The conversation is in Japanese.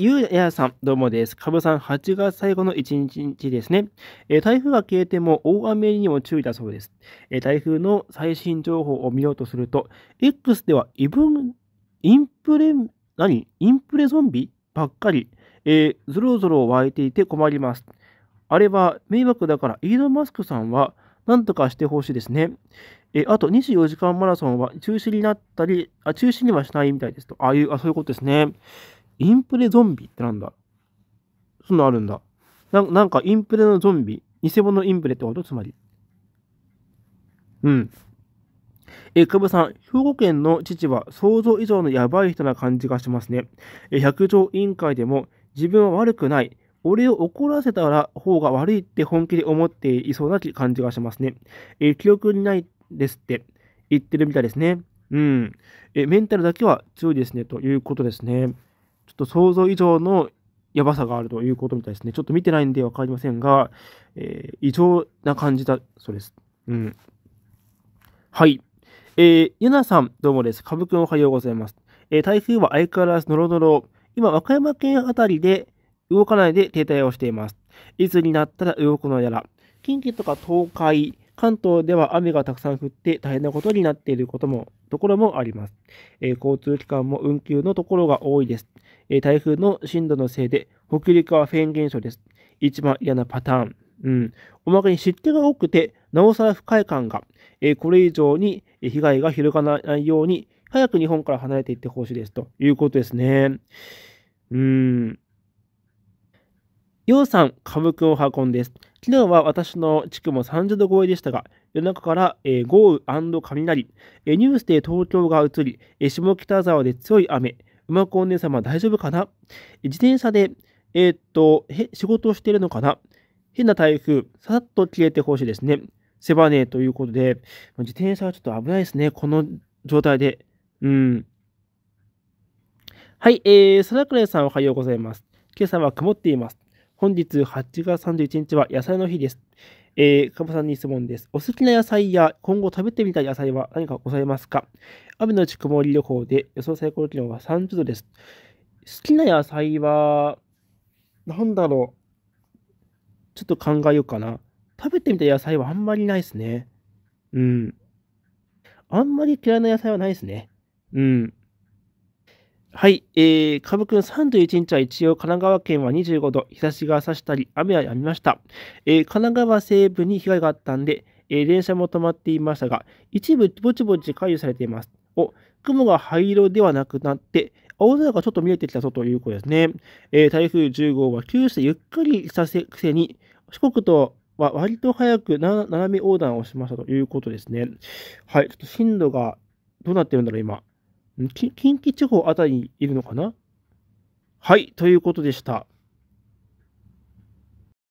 ゆうやさん、どうもです。かぶさん、8月最後の1日ですね。えー、台風が消えても大雨にも注意だそうです。えー、台風の最新情報を見ようとすると、X ではイブン、インプレ、何インプレゾンビばっかり、えー、ゾロ湧いていて困ります。あれは迷惑だから、イーロン・マスクさんは何とかしてほしいですね。えあと、24時間マラソンは中止になったりあ、中止にはしないみたいですと。ああいう、あ、そういうことですね。インプレゾンビってなんだそんなあるんだな。なんかインプレのゾンビ。偽物インプレってことつまり。うん。え、久保さん、兵庫県の父は想像以上のやばい人な感じがしますね。え、百条委員会でも自分は悪くない。俺を怒らせたら方が悪いって本気で思っていそうな感じがしますね。え、記憶にないですって言ってるみたいですね。うん。え、メンタルだけは強いですね。ということですね。ちょっと想像以上のやばさがあるということみたいですね。ちょっと見てないんで分かりませんが、えー、異常な感じだそうです。うん。はい。えー、ゆなさん、どうもです。かぶくんおはようございます。えー、台風は相変わらずノロノロ。今、和歌山県辺りで動かないで停滞をしています。いつになったら動くのやら。近畿とか東海、関東では雨がたくさん降って大変なことになっていることも、ところもあります。えー、交通機関も運休のところが多いです。台風の震度のせいで、北陸はフェーン現象です。一番嫌なパターン。うん。おまけに湿気が多くて、なおさら不快感が、えこれ以上に被害が広がらないように、早く日本から離れていってほしいですということですね。うーん。ようさん、株くんを運んです。昨日は私の地区も30度超えでしたが、夜中から、えー、豪雨雷、えー、ニュースで東京が移り、えー、下北沢で強い雨、うまくお姉様大丈夫かな自転車で、えー、っと、へ、仕事をしているのかな変な台風、さっと消えてほしいですね。背ばねということで、自転車はちょっと危ないですね。この状態で。うん。はい、えー、そらくれさんおはようございます。今朝は曇っています。本日8月31日は野菜の日です。えー、かぼさんに質問です。お好きな野菜や今後食べてみたい野菜は何かございますか雨のち曇り旅行で予想最高気温は30度です。好きな野菜は、なんだろう。ちょっと考えようかな。食べてみたい野菜はあんまりないですね。うん。あんまり嫌いな野菜はないですね。うん。はい、えー、株くん31日は一応神奈川県は25度、日差しが差したり、雨はやみました。えー、神奈川西部に被害があったんで、えー、電車も止まっていましたが、一部ぼちぼち回避されています。お、雲が灰色ではなくなって、青空がちょっと見えてきたぞということですね。えー、台風10号は九州でゆっくりしたせくせに、四国とは割と早く斜め横断をしましたということですね。はい、ちょっとがどうなってるんだろう、今。近畿地方あたりにいるのかなはい、ということでした。